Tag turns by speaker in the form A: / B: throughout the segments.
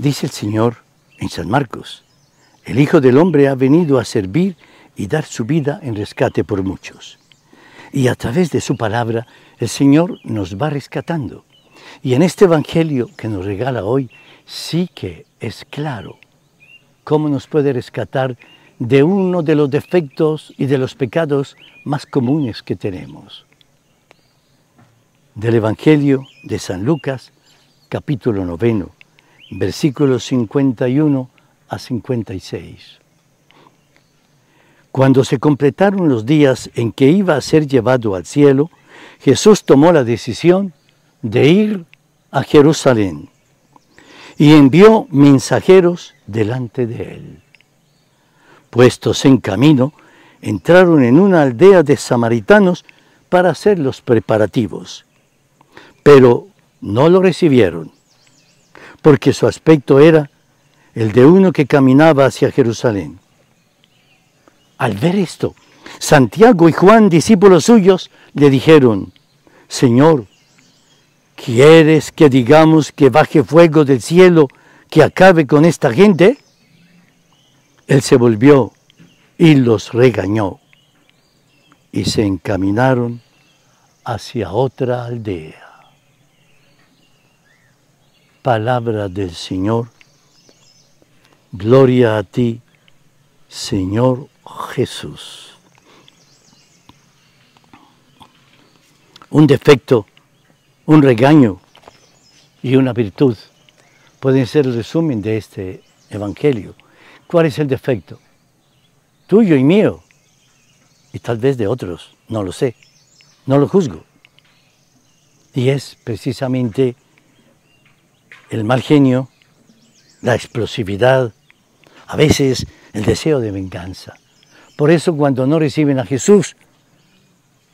A: Dice el Señor en San Marcos, el Hijo del Hombre ha venido a servir y dar su vida en rescate por muchos. Y a través de su palabra, el Señor nos va rescatando. Y en este Evangelio que nos regala hoy, sí que es claro cómo nos puede rescatar de uno de los defectos y de los pecados más comunes que tenemos. Del Evangelio de San Lucas, capítulo noveno, versículos 51 a 56. Cuando se completaron los días en que iba a ser llevado al cielo, Jesús tomó la decisión de ir a Jerusalén y envió mensajeros delante de él. Puestos en camino, entraron en una aldea de samaritanos para hacer los preparativos, pero no lo recibieron porque su aspecto era el de uno que caminaba hacia Jerusalén. Al ver esto, Santiago y Juan, discípulos suyos, le dijeron, Señor, ¿quieres que digamos que baje fuego del cielo que acabe con esta gente? Él se volvió y los regañó y se encaminaron hacia otra aldea palabra del Señor. Gloria a ti, Señor Jesús. Un defecto, un regaño y una virtud pueden ser el resumen de este Evangelio. ¿Cuál es el defecto? Tuyo y mío, y tal vez de otros, no lo sé, no lo juzgo. Y es precisamente el mal genio, la explosividad, a veces el deseo de venganza. Por eso cuando no reciben a Jesús,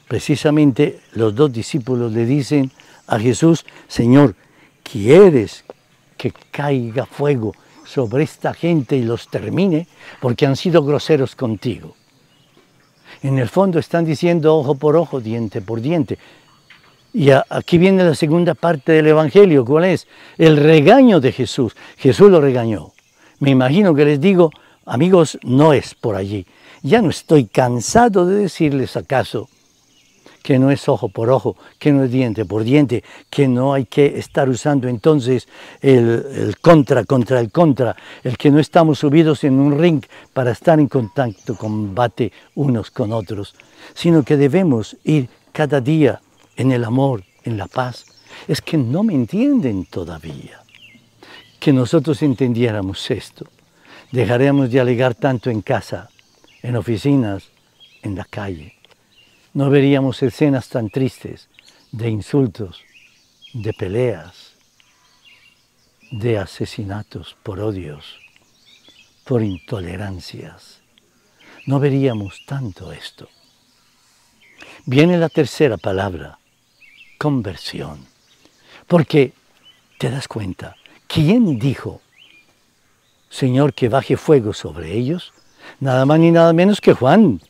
A: precisamente los dos discípulos le dicen a Jesús, Señor, ¿quieres que caiga fuego sobre esta gente y los termine? Porque han sido groseros contigo. En el fondo están diciendo ojo por ojo, diente por diente. Y aquí viene la segunda parte del Evangelio, ¿cuál es? El regaño de Jesús. Jesús lo regañó. Me imagino que les digo, amigos, no es por allí. Ya no estoy cansado de decirles acaso que no es ojo por ojo, que no es diente por diente, que no hay que estar usando entonces el, contra contra el contra, el que no estamos subidos en un ring para estar en contacto, combate unos con otros, sino que debemos ir cada día en el amor, en la paz, es que no me entienden todavía. Que nosotros entendiéramos esto, dejaríamos de alegar tanto en casa, en oficinas, en la calle. No veríamos escenas tan tristes de insultos, de peleas, de asesinatos por odios, por intolerancias. No veríamos tanto esto. Viene la tercera palabra, conversión. Porque te das cuenta, ¿quién dijo, Señor, que baje fuego sobre ellos? Nada más ni nada menos que Juan.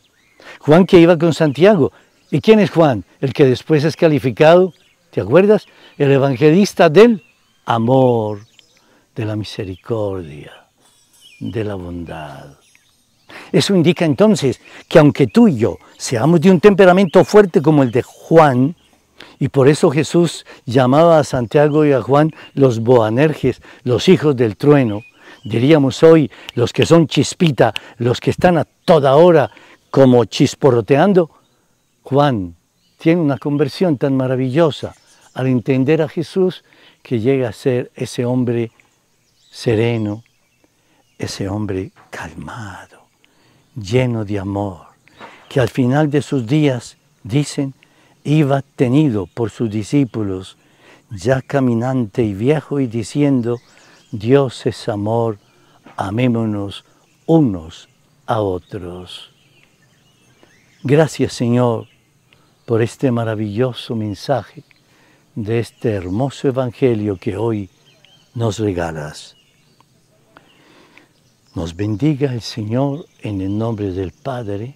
A: Juan que iba con Santiago. ¿Y quién es Juan? El que después es calificado, ¿te acuerdas? El evangelista del amor, de la misericordia, de la bondad. Eso indica entonces que aunque tú y yo seamos de un temperamento fuerte como el de Juan, y por eso Jesús llamaba a Santiago y a Juan los boanerges, los hijos del trueno. Diríamos hoy los que son chispita, los que están a toda hora como chisporroteando. Juan tiene una conversión tan maravillosa al entender a Jesús que llega a ser ese hombre sereno, ese hombre calmado, lleno de amor, que al final de sus días dicen iba tenido por sus discípulos, ya caminante y viejo, y diciendo, Dios es amor, amémonos unos a otros. Gracias Señor por este maravilloso mensaje de este hermoso Evangelio que hoy nos regalas. Nos bendiga el Señor en el nombre del Padre,